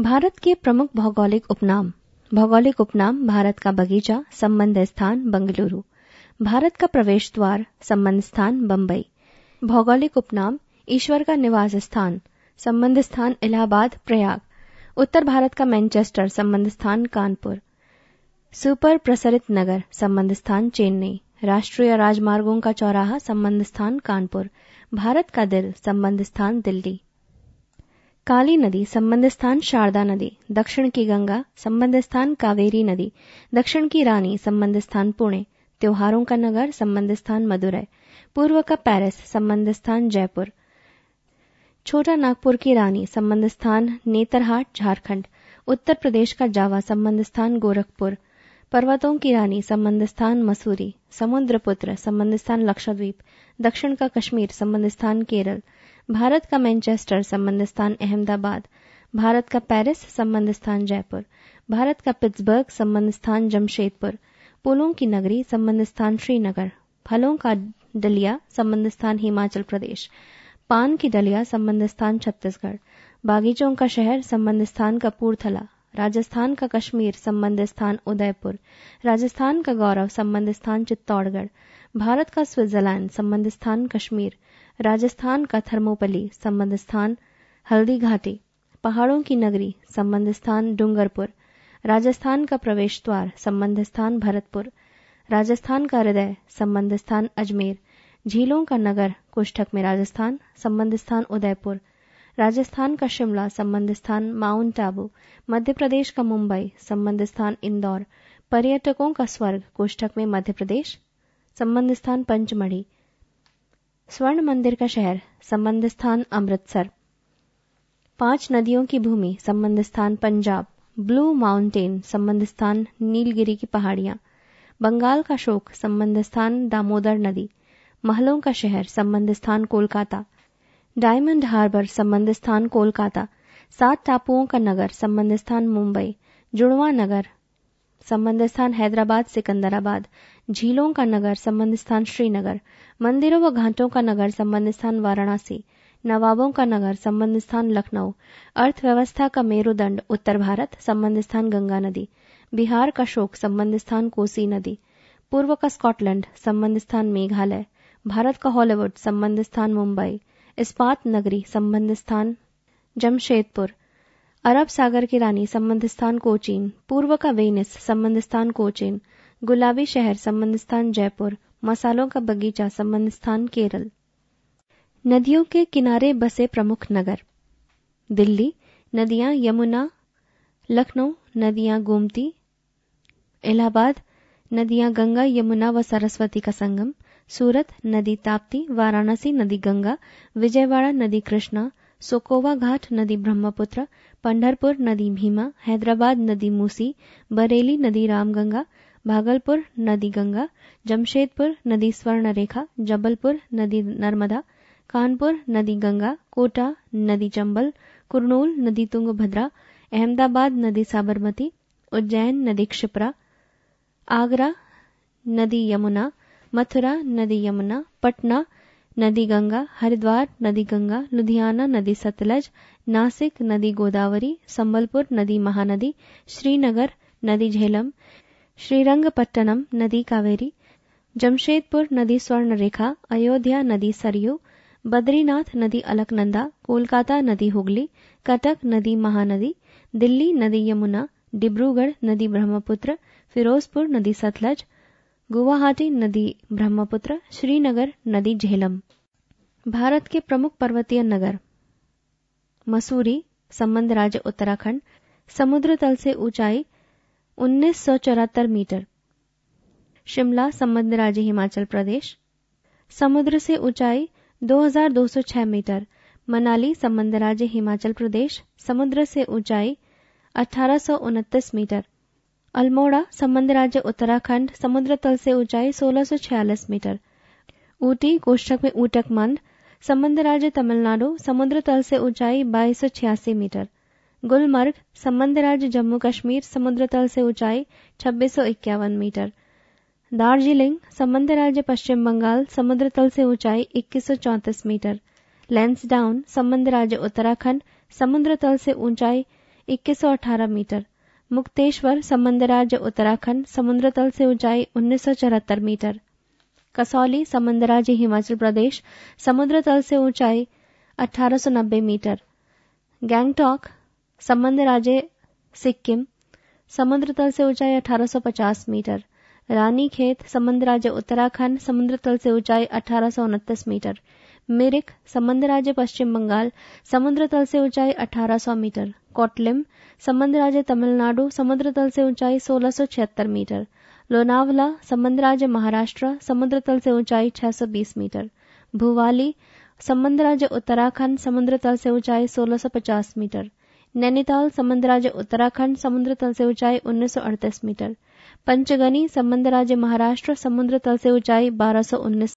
भारत के प्रमुख भौगोलिक उपनाम भौगोलिक उपनाम भारत का बगीचा संबंध स्थान बंगलुरु भारत का प्रवेश द्वार संबंध स्थान बम्बई भौगोलिक उपनाम ईश्वर का निवास स्थान संबंध स्थान इलाहाबाद प्रयाग उत्तर भारत का मैनचेस्टर संबंध स्थान कानपुर सुपर प्रसरित नगर संबंध स्थान चेन्नई राष्ट्रीय राजमार्गों का चौराहा संबंध स्थान कानपुर भारत का दिल संबंध स्थान दिल्ली काली नदी संबंध स्थान शारदा नदी दक्षिण की गंगा संबंध स्थान कावेरी नदी दक्षिण की रानी संबंध स्थान पुणे त्योहारों का नगर संबंध स्थान मदुरै पूर्व का पेरिस संबंध स्थान जयपुर छोटा नागपुर की रानी संबंध स्थान नेतरहाट झारखंड उत्तर प्रदेश का जावा संबंध स्थान गोरखपुर पर्वतों की रानी संबंध स्थान मसूरी समुद्रपुत्र संबंध स्थान लक्षद्वीप दक्षिण का कश्मीर संबंध स्थान केरल भारत का मैनचेस्टर संबंध स्थान अहमदाबाद भारत का पेरिस संबंध स्थान जयपुर भारत का पिट्सबर्ग संबंध स्थान जमशेदपुर पुलों की नगरी संबंध स्थान श्रीनगर फलों का डलिया संबंध स्थान हिमाचल प्रदेश पान की डलिया संबंध स्थान छत्तीसगढ़ बागीचों का शहर संबंध स्थान कपूरथला राजस्थान का कश्मीर संबंध स्थान उदयपुर राजस्थान का गौरव संबंध स्थान चित्तौड़गढ़ भारत का स्विट्जरलैंड संबंध स्थान कश्मीर राजस्थान का थर्मोपली संबंध स्थान हल्दी घाटी पहाड़ों की नगरी संबंध स्थान डूंगरपुर राजस्थान का प्रवेश द्वार संबंध स्थान भरतपुर राजस्थान का हृदय संबंध स्थान अजमेर झीलों का नगर कुष्ठक में राजस्थान संबंध स्थान उदयपुर राजस्थान का शिमला संबंध स्थान माउंट आबू मध्य प्रदेश का मुंबई संबंध स्थान इंदौर पर्यटकों का स्वर्ग कोष्ठक में मध्य प्रदेश संबंध स्थान पंचमढ़ी स्वर्ण मंदिर का शहर संबंध स्थान अमृतसर पांच नदियों की भूमि संबंध स्थान पंजाब ब्लू माउंटेन संबंध स्थान नीलगिरी की पहाड़ियां बंगाल का शोक संबंध स्थान दामोदर नदी महलों का शहर संबंध स्थान कोलकाता डायमंड हार्बर संबंध स्थान कोलकाता सात टापुओं का नगर संबंध स्थान मुंबई जुड़वा नगर संबंध स्थान हैदराबाद सिकंदराबाद झीलों का नगर संबंध स्थान श्रीनगर मंदिरों व घाटों का नगर संबंध स्थान वाराणसी नवाबों का नगर संबंध स्थान लखनऊ अर्थव्यवस्था का मेरुदंड उत्तर भारत संबंध स्थान गंगा नदी बिहार का शोक संबंध स्थान कोसी नदी पूर्व का स्कॉटलैंड संबंध स्थान मेघालय भारत का हॉलीवुड संबंध स्थान मुंबई इस्पात नगरी संबंध स्थान जमशेदपुर अरब सागर की रानी संबंध स्थान कोचीन पूर्व का वेनिस संबंध स्थान कोचीन गुलाबी शहर संबंध स्थान जयपुर मसालों का बगीचा संबंध स्थान केरल नदियों के किनारे बसे प्रमुख नगर दिल्ली नदियां यमुना लखनऊ नदियां गोमती इलाहाबाद नदियां गंगा यमुना व सरस्वती का संगम सूरत नदी ताप्ती वाराणसी नदी गंगा विजयवाड़ा नदी कृष्णा सोकोवा घाट नदी ब्रह्मपुत्र पंडरपुर नदी भीमा हैदराबाद नदी मूसी बरेली नदी रामगंगा भागलपुर नदी गंगा जमशेदपुर नदी स्वर्णरेखा जबलपुर नदी नर्मदा कानपुर नदी गंगा कोटा नदी चंबल कुरनूल नदी तुंगभद्रा अहमदाबाद नदी साबरमती उज्जैन नदी क्षिप्रा आगरा नदी यमुना मथुरा नदी यमुना पटना नदी गंगा हरिद्वार नदी गंगा लुधियाना नदी सतलज नासिक नदी गोदावरी संबलपुर नदी महानदी श्रीनगर नदी झेलम श्रीरंगपट्टनम नदी कावेरी जमशेदपुर नदी स्वर्णरेखा अयोध्या नदी सरयू बद्रीनाथ नदी अलकनंदा कोलकाता नदी हुगली कटक नदी महानदी दिल्ली नदी यमुना डिब्रूगढ़ नदी ब्रह्मपुत्र फिरोजपुर नदी सतलज गुवाहाटी नदी ब्रह्मपुत्र श्रीनगर नदी झेलम भारत के प्रमुख पर्वतीय नगर मसूरी संबंध राज्य उत्तराखंड समुद्र तल से ऊंचाई उन्नीस मीटर शिमला संबंध राज्य हिमाचल प्रदेश समुद्र से ऊंचाई 2206 मीटर मनाली संबंध राज्य हिमाचल प्रदेश समुद्र से ऊंचाई अठारह मीटर अल्मोड़ा संबंध राज्य उत्तराखंड समुद्र तल से ऊंचाई 1646 मीटर ऊटी कोष्ठक में ऊटक मंड संबंध राज्य तमिलनाडु समुद्र तल से ऊंचाई बाईस मीटर गुलमर्ग संबंध राज्य जम्मू कश्मीर समुद्र तल से ऊंचाई छब्बीस मीटर दार्जिलिंग संबंध राज्य पश्चिम बंगाल समुद्र तल से ऊंचाई इक्कीस मीटर लेंसडाउन संबंध राज्य उत्तराखंड समुद्र तल से ऊंचाई इक्कीस मीटर मुक्तेश्वर संबंध राज्य उत्तराखंड समुद्र तल से ऊंचाई उन्नीस मीटर कसौली संबंध राज्य हिमाचल प्रदेश समुद्र तल से ऊंचाई 1890 मीटर गैंगटॉक संबंध राज्य सिक्किम समुद्र तल से ऊंचाई 1850 मीटर रानीखेत संबंध राज्य उत्तराखंड समुद्र तल से ऊंचाई अठारह मीटर मिरिक संबंध राज्य पश्चिम बंगाल समुद्र तल से ऊंचाई 1800 मीटर कोटलिम संबंध राज्य तमिलनाडु समुद्र तल से ऊंचाई सोलह मीटर लोनावला समुद्र राज्य महाराष्ट्र समुद्र तल से ऊंचाई 620 मीटर भुवाली समुद्र राज्य उत्तराखंड समुद्र तल से ऊंचाई 1650 मीटर नैनीताल समुद्र राज्य उत्तराखंड समुद्र तल से ऊंचाई उन्नीस मीटर पंचगनी समुद्र राज्य महाराष्ट्र समुद्र तल से ऊंचाई 1219